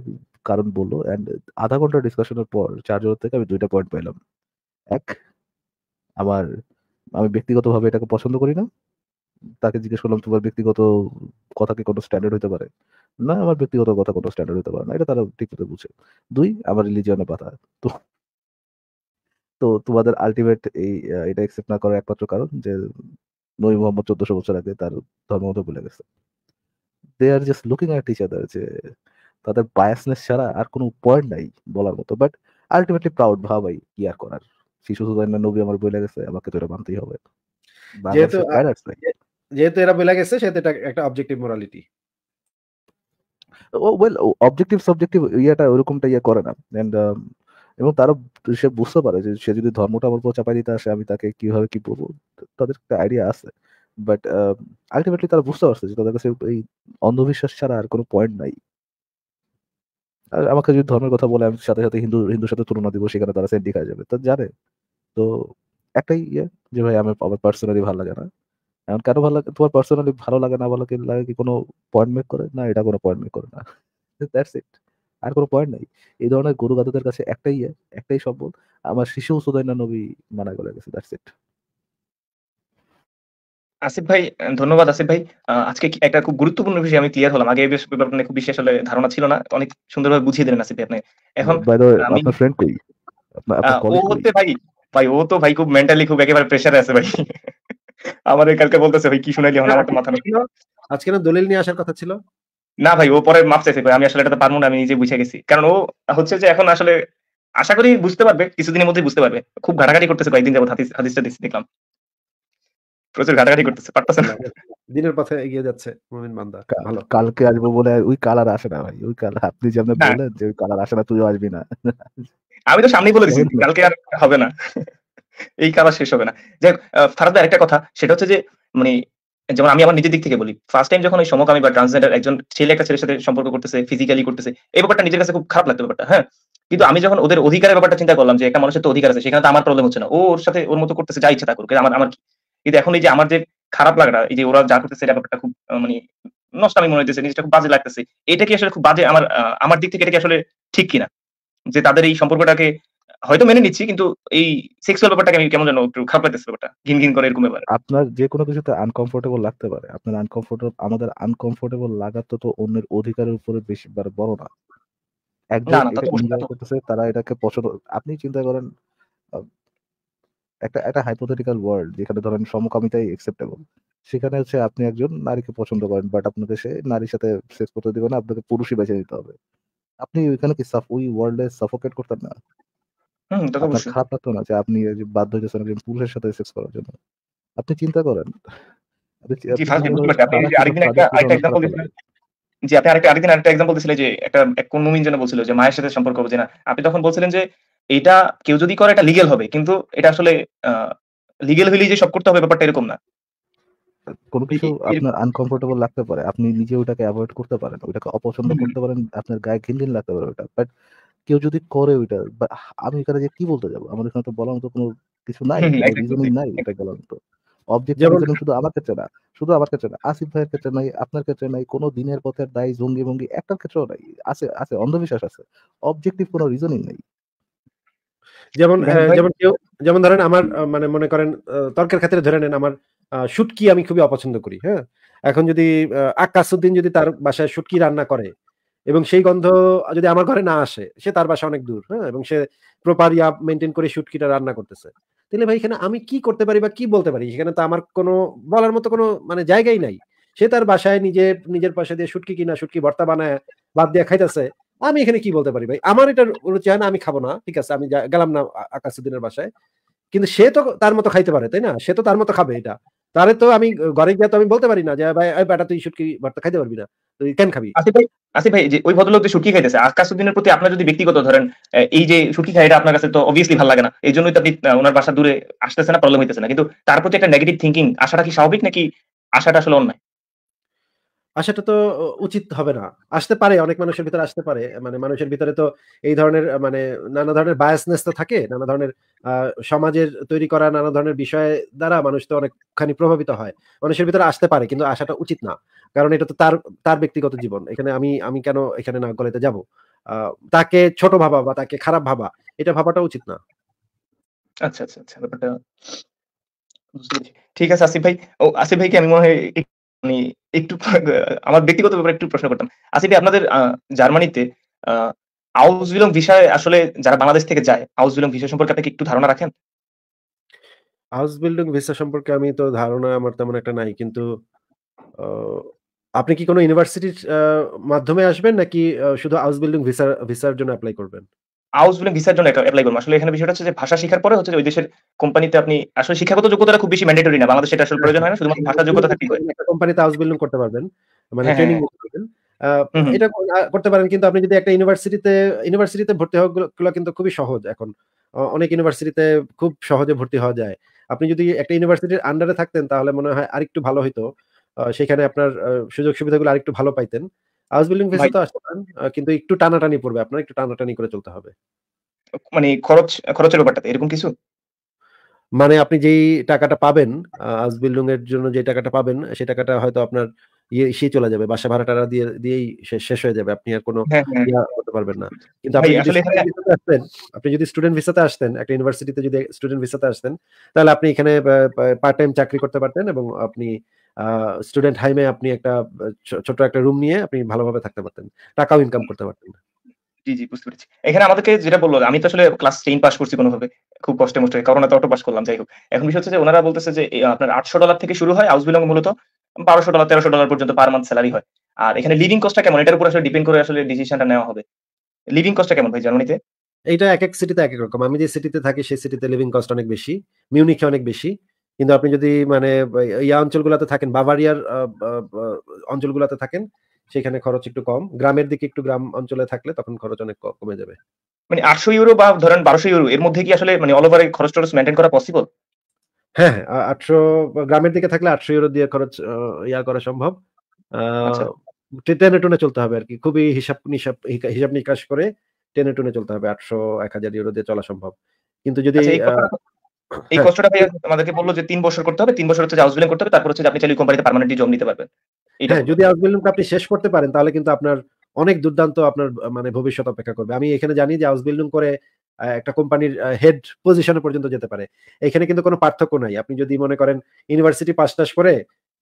কারণ বললো অ্যান্ড আধা ঘন্টা ডিসকাশনের পর চারজনের থেকে আমি দুইটা পয়েন্ট পেলাম এক আমার আমি ব্যক্তিগতভাবে এটাকে পছন্দ করি না তাকে জিজ্ঞেস করলাম তোমার ব্যক্তিগত কথা কি কোনো স্ট্যান্ডার্ড হতে পারে না আমার ব্যক্তিগত কথা কোনো স্ট্যান্ডার্ড হতে পারে না এটা তারা ঠিক মতো বুঝে দুই আমার রিলিজিয়ানের পাতা তো তো তোমাদের আলটিমেট এই এটা অ্যাকসেপ্ট না করার একমাত্র কারণ যে নবী মোহাম্মদ চোদ্দশো বছর আগে তার ধর্মমত বলে গেছে they are just looking at each other যে তাদের বায়াসনেস ছাড়া আর কোনো পয়েন্ট নাই বলার মতো বাট আলটিমেটলি প্রাউড ভাবাই কি আর করার শিশু সুদান নবী আমার বলে গেছে আমাকে তো এটা মানতেই হবে যেহেতু এরা বলে গেছে সেটা এটা একটা objective morality well objective subjective ইয়াটা ওরকমটা ইয়া করে না এন্ড এবং তারা সে বুঝতে পারে যে সে যদি ধর্মটা আমার উপর চাপাই দিতে আসে আমি তাকে কিভাবে কি বলবো তাদের একটা আইডিয়া আছে বাট আলটিমেটলি তারা বুঝতে পারছে যে তাদের কাছে এই অন্ধবিশ্বাস ছাড়া আর কোনো পয়েন্ট নাই আর আমাকে যদি ধর্মের কথা বলে আমি সাথে সাথে হিন্দু হিন্দুর সাথে তুলনা দিব সেখানে তারা সেন্টি খাওয়া যাবে তা জানে তো একটাই ইয়ে যে ভাই আমি আমার পার্সোনালি ভালো লাগে না এমন কেন ভালো লাগে তোমার পার্সোনালি ভালো লাগে না ভালো লাগে কি কোনো পয়েন্ট মেক করে না এটা কোনো পয়েন্ট মেক করে না দ্যাটস ইট আর কোনো পয়েন্ট নাই এই ধরনের গরু গাদাদের কাছে একটাই ইয়ে, একটাই সম্বল আমার শিশু সুদাইনা নবী মানা করে গেছে দ্যাটস ইট আসিফ ভাই ধন্যবাদ আসিফ ভাই আজকে একটা খুব গুরুত্বপূর্ণ বিষয় আমি ক্লিয়ার হলাম আগে এই ব্যাপারে খুব বিশেষ আসলে ধারণা ছিল না অনেক সুন্দরভাবে বুঝিয়ে দিলেন আসিফ ভাই আপনি এখন আপনার ফ্রেন্ড কই ও হতে ভাই ভাই ও তো ভাই খুব মেন্টালি খুব একেবারে প্রেসারে আছে ভাই আমারে কালকে বলতেছে ভাই কি শুনাইলি আমার একটা মাথা আজকে না দলিল নিয়ে আসার কথা ছিল না ভাই ও পরে মাপ চাইছে আমি আসলে এটা পারবো না আমি নিজে বুঝে গেছি কারণ ও হচ্ছে যে এখন আসলে আশা করি বুঝতে পারবে কিছুদিনের মধ্যে বুঝতে পারবে খুব ঘাটাঘাটি করতেছে কয়েকদিন যাবো হাদিসটা দেখলাম প্রচুর ঘাটাঘাটি করতেছে পারতেছে না দিনের পথে এগিয়ে যাচ্ছে মুমিন ভালো কালকে আসবো বলে ওই কালার আসে না ভাই ওই কালার আপনি যে ওই কালার আসে না তুইও আসবি না আমি তো সামনেই বলে দিছি কালকে আর হবে না এই কালার শেষ হবে না যাই হোক ফারাদ একটা কথা সেটা হচ্ছে যে মানে যেমন আমি আমার নিজের দিক থেকে বলি ফার্স্ট টাইম যখন ওই সমকামী বা ট্রান্সজেন্ডার একজন ছেলে একটা ছেলের সাথে সম্পর্ক করতেছে ফিজিক্যালি করতেছে এই ব্যাপারটা নিজের কাছে খুব খারাপ লাগতো ব্যাপারটা হ্যাঁ কিন্তু আমি যখন ওদের অধিকারের ব্যাপারটা চিন্তা করলাম যে একটা মানুষের তো অধিকার আছে সেখানে তো আমার প্রবলেম হচ্ছে না ওর সাথে ওর মতো করতেছে যা ইচ্ছা তা করুক আমার আমার কিন্তু এখন এই যে আমার যে খারাপ লাগাটা এই যে ওরা যা করতেছে এটা ব্যাপারটা খুব মানে নষ্ট আমি মনে হইতেছে নিজেটা খুব বাজে লাগতেছে এটা কি আসলে খুব বাজে আমার আমার দিক থেকে এটা কি আসলে ঠিক কিনা যে তাদের এই সম্পর্কটাকে হয়তো মেনে নিচ্ছি কিন্তু এই সেক্সুয়াল ব্যাপারটাকে আমি কেমন জানো একটু খারাপ লাগতেছে ব্যাপারটা ঘিন ঘিন করে এরকম ব্যাপার আপনার যে কোনো কিছুতে আনকমফোর্টেবল লাগতে পারে আপনার আনকমফোর্টেবল আমাদের আনকমফোর্টেবল লাগা তো তো অন্যের অধিকারের উপরে বেশি বড় না একজন তারা এটাকে পছন্দ আপনি চিন্তা করেন একটা একটা হাইপোথেটিক্যাল ওয়ার্ল্ড যেখানে ধরেন সমকামিতাই অ্যাকসেপ্টেবল সেখানে হচ্ছে আপনি একজন নারীকে পছন্দ করেন বাট আপনাকে সে নারীর সাথে সেক্স করতে দিবে না আপনাকে পুরুষই বেছে নিতে হবে আপনি ওইখানে কি ওই ওয়ার্ল্ডে সাফোকেট করতেন না হুম তা তো অবশ্যই। খারাপ লাগতো না যে আপনি বাধ্য হইতেছেন একজন পুরুষের সাথে সেক্স করার জন্য? আপনি চিন্তা করেন। আপনি জি আপনি একটা আরেকটা জীবনে এক্সাম্পল আরেকদিন আরেকটা এক্সাম্পল দিছিলেন যে একটা এক কোন মুমিন যেন বলছিল যে মায়ের সাথে সম্পর্ক হবে না। আপনি তখন বলছিলেন যে এটা কেউ যদি করে এটা লিগেল হবে। কিন্তু এটা আসলে আ লিগ্যাল হইলেই যে সব করতে হবে ব্যাপারটা এরকম না। কোনো কিছু এ এর আপনার আনকমফোর্টেবল লাগতে পারে। আপনি নিজে ওটাকে অ্যাভয়েড করতে পারেন। ওটাকে অপছন্দ করতে পারেন। আপনার গায়ে ঘিনঘিন লাগতে পারে ওটা। বাট কেউ যদি করে ওইটা আমি এখানে যে কি বলতে যাবো আমার এখানে তো বলার মতো কোনো কিছু নাই রিজনিং নাই এটা গেলাম তো অবজেক্ট শুধু আমার ক্ষেত্রে না শুধু আমার ক্ষেত্রে না আসিফ ভাইয়ের ক্ষেত্রে নাই আপনার ক্ষেত্রে নাই কোনো দিনের জঙ্গি ভঙ্গি একটার ক্ষেত্রেও নাই আছে আছে অন্ধবিশ্বাস আছে অবজেক্টিভ কোনো রিজনিং নাই যেমন যেমন কেউ যেমন ধরেন আমার মানে মনে করেন তর্কের ক্ষেত্রে ধরে নেন আমার শুটকি আমি খুবই অপছন্দ করি হ্যাঁ এখন যদি উদ্দিন যদি তার বাসায় শুটকি রান্না করে এবং সেই গন্ধ যদি আমার ঘরে না আসে সে তার বাসা অনেক দূর হ্যাঁ এবং সে প্রপার ইয়া মেনটেন করে শুটকিটা রান্না করতেছে তাহলে ভাই এখানে আমি কি করতে পারি বা কি বলতে পারি সেখানে তো আমার কোনো বলার মতো কোনো মানে জায়গাই নাই সে তার বাসায় নিজে নিজের পাশে দিয়ে শুটকি কিনা শুটকি ভর্তা বানায় বাদ দিয়ে খাইতেছে আমি এখানে কি বলতে পারি ভাই আমার এটা রুচি হয় না আমি খাবো না ঠিক আছে আমি গেলাম না আকাশুদ্দিনের বাসায় কিন্তু সে তো তার মতো খাইতে পারে তাই না সে তো তার মতো খাবে এটা তাহলে তো আমি ঘরে গিয়ে তো আমি বলতে পারি না যে ভাই বেটা তুই শুটকি ভর্তা খাইতে পারবি না কেন খাবি আসিফ ভাই যে ওই ভদ্রলোক যে শুটকি খাইতেছে আকাশউদ্দিনের প্রতি আপনার যদি ব্যক্তিগত ধরেন এই যে সুখী খাই এটা আপনার কাছে তো অবভিয়াসলি ভালো লাগে না এই জন্যই তো আপনি ওনার বাসা দূরে আসতেছে না প্রবলেম হইতেছে না কিন্তু তার প্রতি একটা নেগেটিভ থিঙ্কিং আসাটা কি স্বাভাবিক নাকি আশাটা আসলে অন্যায় আসাটা তো উচিত হবে না আসতে পারে অনেক মানুষের ভিতরে আসতে পারে মানে মানুষের ভিতরে তো এই ধরনের মানে নানা ধরনের বায়াসনেস তো থাকে নানা ধরনের সমাজের তৈরি করা নানা ধরনের বিষয় দ্বারা মানুষ তো অনেকখানি প্রভাবিত হয় মানুষের ভিতরে আসতে পারে কিন্তু আসাটা উচিত না কারণ এটা তো তার তার ব্যক্তিগত জীবন এখানে আমি আমি কেন এখানে না গলেতে যাব তাকে ছোট ভাবা বা তাকে খারাপ ভাবা এটা ভাবাটা উচিত না আচ্ছা আচ্ছা আচ্ছা ব্যাপারটা ঠিক আছে আসিফ ভাই ও আসিফ কি আমি মনে হয় আমি একটু আমার ব্যক্তিগত ব্যাপারে একটু প্রশ্ন করতাম আসিফ আচ্ছা, আপনাদের জার্মানিতে আউস বিলং ভিসায় আসলে যারা বাংলাদেশ থেকে যায় আউস বিলং ভিসা সম্পর্কে আপনি একটু ধারণা রাখেন হাউস বিল্ডিং ভিসা সম্পর্কে আমি তো ধারণা আমার তেমন একটা নাই কিন্তু আপনি কি কোনো ইউনিভার্সিটির মাধ্যমে আসবেন নাকি শুধু হাউস বিল্ডিং ভিসার ভিসার জন্য অ্যাপ্লাই করবেন হাউস বলে ভিসার জন্য অ্যাপ্লাই করবেন আসলে এখানে বিষয়টা হচ্ছে যে ভাষা শেখার পরে হচ্ছে ওই দেশের কোম্পানিতে আপনি আসলে শিক্ষাগত যোগ্যতা খুব বেশি ম্যান্ডেটরি না বাংলাদেশে এটা আসলে প্রয়োজন হয় না শুধুমাত্র ভাষা যোগ্যতা থাকলেই হয় একটা কোম্পানিতে হাউস বিল্ডিং করতে পারবেন মানে ট্রেনিং হ্যাঁ, হ্যাঁ। এটা করতে পারেন কিন্তু আপনি যদি একটা ইউনিভার্সিটিতে ইউনিভার্সিটিতে ভর্তি হওয়াগুলো কিন্তু খুবই সহজ এখন অনেক ইউনিভার্সিটিতে খুব সহজে ভর্তি হওয়া যায় আপনি যদি একটা ইউনিভার্সিটির আন্ডারে থাকতেন তাহলে মনে হয় আরেকটু ভালো হইতো সেখানে আপনার সুযোগ সুবিধাগুলো আরেকটু ভালো পাইতেন হাউস বিল্ডিং ফেজে তো আসতে পারেন কিন্তু একটু টানাটানি পড়বে আপনার একটু টানাটানি করে চলতে হবে মানে খরচ খরচের ব্যাপারটা এরকম কিছু মানে আপনি যেই টাকাটা পাবেন হাউস বিল্ডিং এর জন্য যে টাকাটা পাবেন সেই টাকাটা হয়তো আপনার ইয়ে সে চলে যাবে বাসা ভাড়া টাড়া দিয়ে দিয়েই শেষ হয়ে যাবে আপনি আর কোনো হ্যাঁ, হ্যাঁ। করতে পারবেন না কিন্তু আপনি আসতেন আপনি যদি স্টুডেন্ট ভিসাতে আসতেন একটা ইউনিভার্সিটিতে যদি স্টুডেন্ট ভিসাতে আসতেন তাহলে আপনি এখানে পার্ট টাইম চাকরি করতে পারতেন এবং আপনি স্টুডেন্ট হাইমে আপনি একটা ছোট একটা রুম নিয়ে আপনি ভালোভাবে থাকতে পারতেন টাকাও ইনকাম করতে পারতেন জি জি বুঝতে পেরেছি এখানে আমাদেরকে যেটা বললো আমি তো আসলে ক্লাস টেন পাস করছি কোনোভাবে খুব কষ্টে মষ্টে করোনা অটো পাস করলাম যাই হোক এখন বিষয় হচ্ছে যে ওনারা বলতেছে যে আপনার আটশো ডলার থেকে শুরু হয় হাউস বিলং মূলত বারোশো ডলার তেরোশো ডলার পর্যন্ত পার মান্থ স্যালারি হয় আর এখানে লিভিং কস্টটা কেমন এটার উপর আসলে ডিপেন্ড করে আসলে ডিসিশনটা নেওয়া হবে লিভিং কস্টটা কেমন হয় জার্মানিতে এটা এক এক সিটিতে এক এক রকম আমি যে সিটিতে থাকি সেই সিটিতে লিভিং কস্ট অনেক বেশি মিউনিকে অনেক বেশি কিন্তু আপনি যদি মানে ইয়া অঞ্চলগুলোতে থাকেন বাভারিয়ার অঞ্চলগুলোতে থাকেন সেখানে খরচ একটু কম গ্রামের দিকে একটু গ্রাম অঞ্চলে থাকলে তখন খরচ অনেক কমে যাবে মানে আটশো ইউরো বা ধরেন বারোশো ইউরো এর মধ্যে কি আসলে মানে অল ওভার খরচ টরচ মেনটেন করা পসিবল হ্যাঁ, হ্যাঁ আটশো গ্রামের দিকে থাকলে আটশো ইউরো দিয়ে খরচ ইয়া করা সম্ভব আচ্ছা। টেনে টুনে চলতে হবে আর কি খুবই হিসাব নিসাব হিসাব নিকাশ করে টেনে টুনে চলতে হবে আটশো এক হাজার ইউরো দিয়ে চলা সম্ভব কিন্তু যদি আচ্ছা, এই হ্যাঁ। কষ্টটা পেয়ে আমাদেরকে বললো যে তিন বছর করতে হবে তিন বছর হচ্ছে হাউস বিল্ডিং করতে হবে তারপর হচ্ছে আপনি চাইলে কোম্পানিতে পার্মানেন্টলি জব নিতে পারবেন হ্যাঁ যদি হাউস বিল্ডিং আপনি শেষ করতে পারেন তাহলে কিন্তু আপনার অনেক দুর্দান্ত আপনার মানে ভবিষ্যৎ অপেক্ষা করবে আমি এখানে জানি যে হাউস বিল্ডিং করে একটা কোম্পানির হেড পজিশনে পর্যন্ত যেতে পারে এখানে কিন্তু কোনো পার্থক্য নাই আপনি যদি মনে করেন ইউনিভার্সিটি পাস টাস করে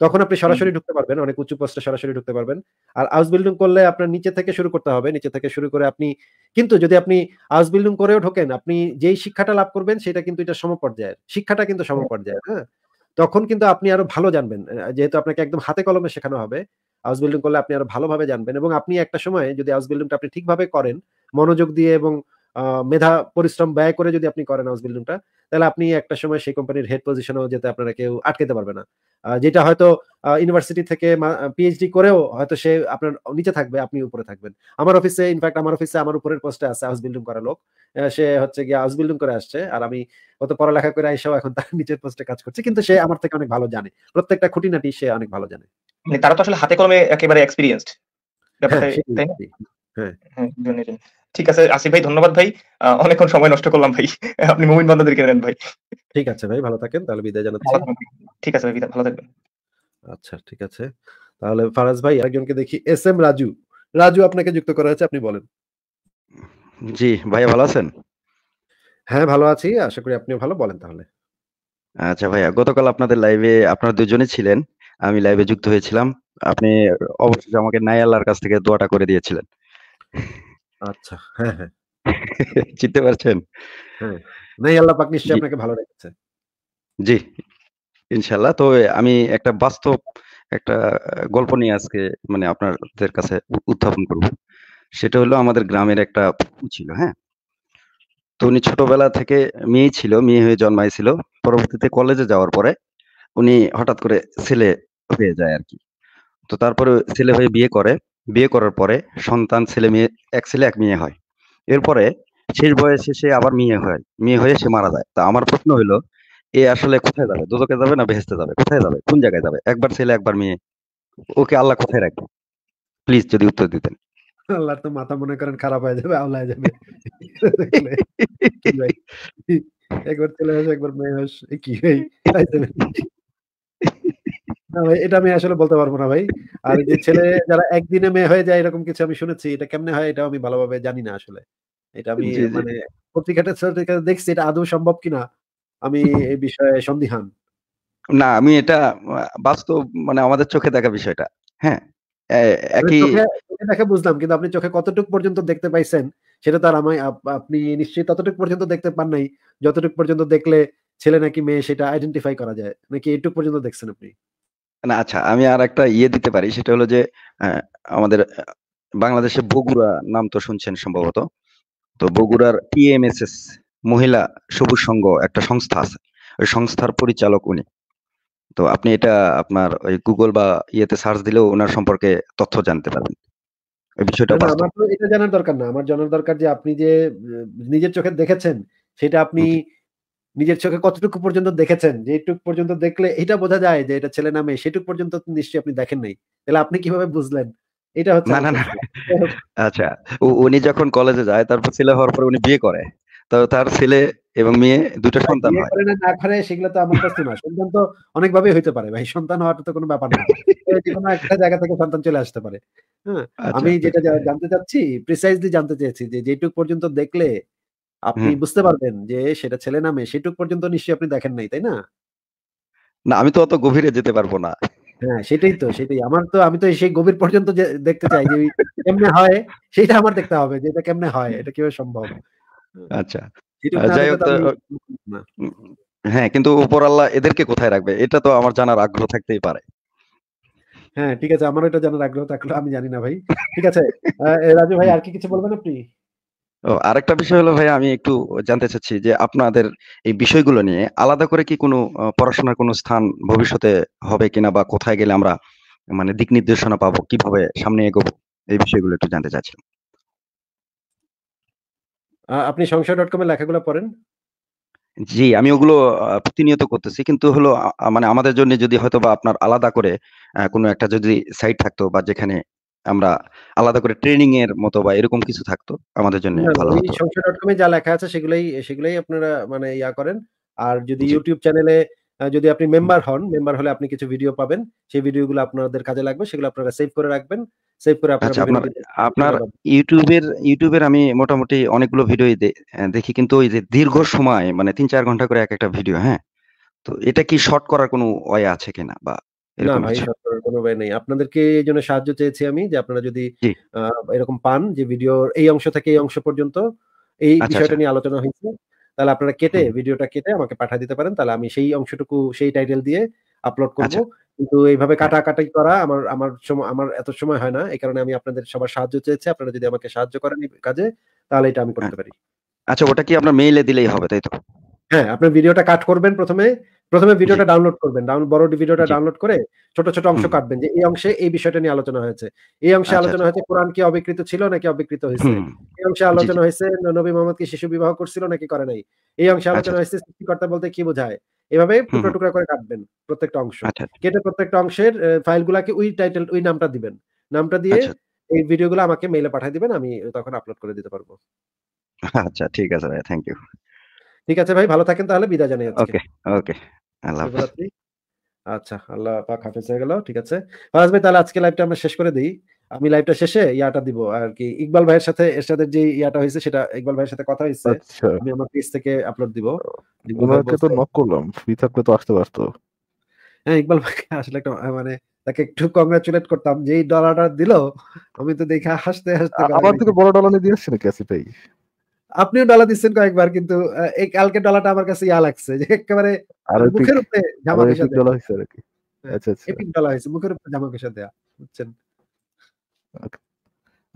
তখন আপনি সরাসরি ঢুকতে পারবেন অনেক উঁচু পোস্টে সরাসরি ঢুকতে পারবেন আর হাউস বিল্ডিং করলে আপনার নিচে থেকে শুরু করতে হবে নিচে থেকে শুরু করে আপনি কিন্তু যদি আপনি হাউস বিল্ডিং করেও ঢোকেন আপনি যেই শিক্ষাটা লাভ করবেন সেটা কিন্তু এটা সমপর্যায়ের শিক্ষাটা কিন্তু হ্যাঁ। সমপর্যায়ের হ্যাঁ তখন কিন্তু আপনি আরো ভালো জানবেন যেহেতু আপনাকে একদম হাতে কলমে শেখানো হবে হাউস বিল্ডিং করলে আপনি আরো ভালোভাবে জানবেন এবং আপনি একটা সময় যদি হাউস বিল্ডিংটা আপনি ঠিকভাবে করেন মনোযোগ দিয়ে এবং মেধা পরিশ্রম ব্যয় করে যদি আপনি করেন হাউস বিল্ডিংটা তাহলে আপনি একটা সময় সেই কোম্পানির হেড পজিশনেও যেতে আপনারা কেউ আটকাতে পারবে না যেটা হয়তো ইউনিভার্সিটি থেকে পিএইচডি করেও হয়তো সে আপনার নিচে থাকবে আপনি উপরে থাকবেন আমার অফিসে ইনফ্যাক্ট আমার অফিসে আমার উপরের পোস্টে আছে হাউস বিল্ডিং করা লোক সে হচ্ছে গিয়ে হাউস বিল্ডিং করে আসছে আর আমি অত পড়ালেখা করে এসেও এখন তার নিচের পোস্টে কাজ করছে কিন্তু সে আমার থেকে অনেক ভালো জানে প্রত্যেকটা খুঁটিনাটি সে অনেক ভালো জানে মানে তারা তো আসলে হাতে কলমে একেবারে এক্সপিরিয়েন্সড হ্যাঁ তাই হ্যাঁ, হ্যাঁ ঠিক আছে আসিফ ভাই ধন্যবাদ ভাই অনেকক্ষণ সময় নষ্ট করলাম ভাই আপনি মোমিন কে নেন ভাই ঠিক আছে ভাই ভালো থাকেন তাহলে বিদায় জানাচ্ছি ঠিক আছে ভাই ভালো থাকবেন আচ্ছা ঠিক আছে তাহলে ফারাজ ভাই আরেকজনকে দেখি এস এম রাজু রাজু আপনাকে যুক্ত করা হয়েছে আপনি বলেন জি ভাই ভালো আছেন হ্যাঁ ভালো আছি আশা করি আপনিও ভালো বলেন তাহলে আচ্ছা ভাইয়া গতকাল আপনাদের লাইভে আপনারা দুজনে ছিলেন আমি লাইভে যুক্ত হয়েছিলাম আপনি অবশ্যই আমাকে নাই আল্লাহর কাছ থেকে দোয়াটা করে দিয়েছিলেন আচ্ছা, হ্যাঁ, হ্যাঁ। চিনতে পারছেন? হ্যাঁ। আল্লাহ পাক নিশ্চয়ই আপনাকে ভালো রেখেছে। জি, তো আমি একটা বাস্তব একটা গল্প নিয়ে আজকে মানে আপনাদের কাছে উত্থাপন করব। সেটা হলো আমাদের গ্রামের একটা ছিল, হ্যাঁ? তো উনি ছোটবেলা থেকে মেয়ে ছিল, মেয়ে হয়ে জন্মাইছিল। পরবর্তীতে কলেজে যাওয়ার পরে উনি হঠাৎ করে ছেলে হয়ে যায় আর কি তো তারপরে ছেলে হয়ে বিয়ে করে। বিয়ে করার পরে সন্তান ছেলে মেয়ে এক ছেলে এক মেয়ে হয় এরপরে শেষ বয়সে সে আবার মেয়ে হয় মেয়ে হয়ে সে মারা যায় তা আমার প্রশ্ন হলো এ আসলে কোথায় যাবে দুদকে যাবে না ভেস্তে যাবে কোথায় যাবে কোন জায়গায় যাবে একবার ছেলে একবার মেয়ে ওকে আল্লাহ কোথায় রাখবে প্লিজ যদি উত্তর দিতেন আল্লাহর তো মাথা মনে করেন খারাপ হয়ে যাবে আল্লাহ যাবে একবার ছেলে হয়েছে একবার মেয়ে হয়েছে কি হয়ে এটা আমি আসলে বলতে পারবো না ভাই আর যে ছেলে যারা একদিনে মেয়ে হয়ে যায় এরকম কিছু আমি শুনেছি এটা কেমনে হয় এটা আমি ভালোভাবে জানি না আসলে এটা আমি মানে পত্রিকাটা দেখছি এটা আদৌ সম্ভব কিনা আমি এই বিষয়ে সন্দিহান না আমি এটা বাস্তব মানে আমাদের চোখে দেখা বিষয়টা হ্যাঁ একই দেখে বুঝলাম কিন্তু আপনি চোখে কতটুকু পর্যন্ত দেখতে পাইছেন সেটা তো আর আমায় আপনি নিশ্চয়ই ততটুকু পর্যন্ত দেখতে পান নাই যতটুকু পর্যন্ত দেখলে ছেলে নাকি মেয়ে সেটা আইডেন্টিফাই করা যায় নাকি এটুক পর্যন্ত দেখছেন আপনি না আচ্ছা আমি আর একটা ইয়ে দিতে পারি সেটা হলো যে আমাদের বাংলাদেশে বগুড়া নাম তো শুনছেন সম্ভবত তো বগুড়ার টিএমএসএস মহিলা সবুজ সংঘ একটা সংস্থা আছে ওই সংস্থার পরিচালক উনি তো আপনি এটা আপনার ওই গুগল বা ইয়েতে সার্চ দিলেও ওনার সম্পর্কে তথ্য জানতে পারবেন এই বিষয়টা আমার এটা জানার দরকার না আমার জানার দরকার যে আপনি যে নিজের চোখে দেখেছেন সেটা আপনি নিজের চোখে কতটুকু পর্যন্ত দেখেছেন যেটুক পর্যন্ত দেখলে এটা বোঝা যায় যে এটা ছেলে নামে সেটুক পর্যন্ত নিশ্চয়ই আপনি দেখেন নাই তাহলে আপনি কিভাবে বুঝলেন এটা হচ্ছে না না আচ্ছা উনি যখন কলেজে যায় তারপর ছেলে হওয়ার পর উনি বিয়ে করে তো তার ছেলে এবং মেয়ে দুটো সন্তান হয় না করে সেগুলো তো আমার কাছে না সন্তান তো অনেক ভাবে হইতে পারে ভাই সন্তান হওয়াটা তো কোনো ব্যাপার না কোনো একটা জায়গা থেকে সন্তান চলে আসতে পারে হ্যাঁ আচ্ছা, আমি আচ্ছা। যেটা জানতে চাচ্ছি প্রিসাইজলি জানতে চেয়েছি যে যেটুক পর্যন্ত দেখলে আপনি বুঝতে পারবেন যে সেটা ছেলে না মেয়ে সেটুক পর্যন্ত নিশ্চয়ই আপনি দেখেন নাই তাই না না আমি তো অত গভীরে যেতে পারবো না হ্যাঁ সেটাই তো সেটাই আমার তো আমি তো সেই গভীর পর্যন্ত দেখতে চাই যে কেমনে হয় সেটা আমার দেখতে হবে যে এটা কেমনে হয় এটা কিভাবে সম্ভব আচ্ছা হ্যাঁ কিন্তু উপর আল্লাহ এদেরকে কোথায় রাখবে এটা তো আমার জানার আগ্রহ থাকতেই পারে হ্যাঁ ঠিক আছে আমারও এটা জানার আগ্রহ থাকলো আমি জানি না ভাই ঠিক আছে রাজু ভাই আর কি কিছু বলবেন আপনি আরেকটা বিষয় হলো ভাই আমি একটু জানতে চাচ্ছি যে আপনাদের এই বিষয়গুলো নিয়ে আলাদা করে কি কোনো পড়াশোনার কোনো স্থান ভবিষ্যতে হবে কিনা বা কোথায় গেলে আমরা মানে দিক নির্দেশনা পাবো কিভাবে সামনে এগোবো এই বিষয়গুলো একটু জানতে চাচ্ছিলাম আপনি সংশয় ডট কম এর লেখাগুলো পড়েন জি আমি ওগুলো প্রতিনিয়ত করতেছি কিন্তু হলো মানে আমাদের জন্য যদি হয়তো বা আপনার আলাদা করে কোনো একটা যদি সাইট থাকতো বা যেখানে আমরা আলাদা করে ট্রেনিং এর মতো বা এরকম কিছু থাকতো আমাদের জন্য হ্যাঁ, ভালো হতো সংসার ডট যা লেখা আছে সেগুলাই সেগুলাই আপনারা মানে ইয়া করেন আর যদি ইউটিউব চ্যানেলে যদি আপনি মেম্বার হন মেম্বার হলে আপনি কিছু ভিডিও পাবেন সেই ভিডিওগুলো আপনাদের কাজে লাগবে সেগুলো আপনারা সেভ করে রাখবেন সেভ করে আচ্ছা, আপনার আপনার ইউটিউবের ইউটিউবের আমি মোটামুটি অনেকগুলো ভিডিও দেখি কিন্তু ওই যে দীর্ঘ সময় মানে তিন চার ঘন্টা করে এক একটা ভিডিও হ্যাঁ তো এটা কি শর্ট করার কোনো ওয়ে আছে কিনা বা না ভাই আচ্ছা। কোনো ভাই নেই আপনাদেরকে এই জন্য সাহায্য চেয়েছি আমি যে আপনারা যদি এরকম পান যে ভিডিওর এই অংশ থেকে এই অংশ পর্যন্ত এই আচ্ছা, বিষয়টা আচ্ছা। নিয়ে আলোচনা হয়েছে তাহলে আপনারা কেটে ভিডিওটা কেটে আমাকে পাঠিয়ে দিতে পারেন তাহলে আমি সেই অংশটুকু সেই টাইটেল দিয়ে আপলোড করব কিন্তু এইভাবে হ্যাঁ। কাটাকাটি করা আমার আমার সময় আমার এত সময় হয় না এই কারণে আমি আপনাদের সবার সাহায্য চেয়েছি আপনারা যদি আমাকে সাহায্য করেন কাজে তাহলে এটা আমি হ্যাঁ। করতে পারি আচ্ছা ওটা কি আপনার মেইলে দিলেই হবে তাই তো হ্যাঁ আপনার ভিডিওটা কাট করবেন প্রথমে প্রথমে ভিডিওটা ডাউনলোড করবেন বড় ভিডিওটা ডাউনলোড করে ছোট ছোট অংশ কাটবেন যে এই অংশে এই বিষয়টা নিয়ে আলোচনা হয়েছে এই অংশে আচ্ছা, আলোচনা আচ্ছা। হয়েছে কোরআন কি অবিকৃত ছিল নাকি অবিকৃত হয়েছে এই অংশে আলোচনা হয়েছে নবী মোহাম্মদ কি শিশু বিবাহ করছিল নাকি করে নাই এই অংশে আচ্ছা, আলোচনা হয়েছে সৃষ্টিকর্তা বলতে কি বোঝায় এভাবে টুকরা টুকরা করে কাটবেন প্রত্যেকটা অংশ কেটে প্রত্যেকটা অংশের ফাইলগুলাকে ওই টাইটেল ওই নামটা দিবেন নামটা দিয়ে এই ভিডিওগুলো আমাকে মেইলে পাঠিয়ে দিবেন আমি তখন আপলোড করে দিতে পারবো আচ্ছা ঠিক আছে ভাই থ্যাংক ইউ ঠিক আছে ভাই ভালো থাকেন তাহলে বিদায় জানাই ওকে ওকে আল্লাহ আচ্ছা আল্লাহ পাক হাফেজ হয়ে গেল ঠিক আছে ফারাজ ভাই তাহলে আজকে লাইভটা আমরা শেষ করে দিই আমি লাইভটা শেষে ইয়াটা দিব আর কি ইকবাল ভাইয়ের সাথে এর সাথে যে ইয়াটা হয়েছে সেটা ইকবাল ভাইয়ের সাথে কথা হয়েছে আচ্ছা। আমি আমার পেজ থেকে আপলোড দিব ওনাকে তো নক করলাম ফ্রি থাকলে তো আসতে পারতো হ্যাঁ ইকবাল ভাই আসলে একটা মানে তাকে একটু কংগ্রাচুলেট করতাম যে এই ডলারটা দিল আমি তো দেখে হাসতে হাসতে আমার থেকে বড় ডলার নিয়ে দিয়েছে নাকি আসিফ ভাই আপনিও ডালা দিচ্ছেন কয়েকবার কিন্তু এই কালকে ডালাটা আমার কাছে ইয়া লাগছে যে একেবারে মুখের উপরে জামা ঘেসা ডলা হইছে আর কি আচ্ছা আচ্ছা এপিক ডলা হইছে মুখের উপরে জামা ঘেসা দেয়া বুঝছেন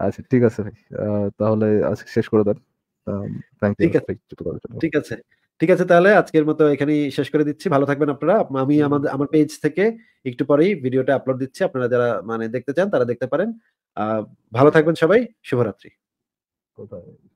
আচ্ছা ঠিক আছে ভাই তাহলে আজকে শেষ করে দেন ঠিক আছে ঠিক আছে ঠিক আছে তাহলে আজকের মতো এখানেই শেষ করে দিচ্ছি ভালো থাকবেন আপনারা আমি আমাদের আমার পেজ থেকে একটু পরেই ভিডিওটা আপলোড দিচ্ছি আপনারা যারা মানে দেখতে চান তারা দেখতে পারেন ভালো থাকবেন সবাই শুভরাত্রি কোথায়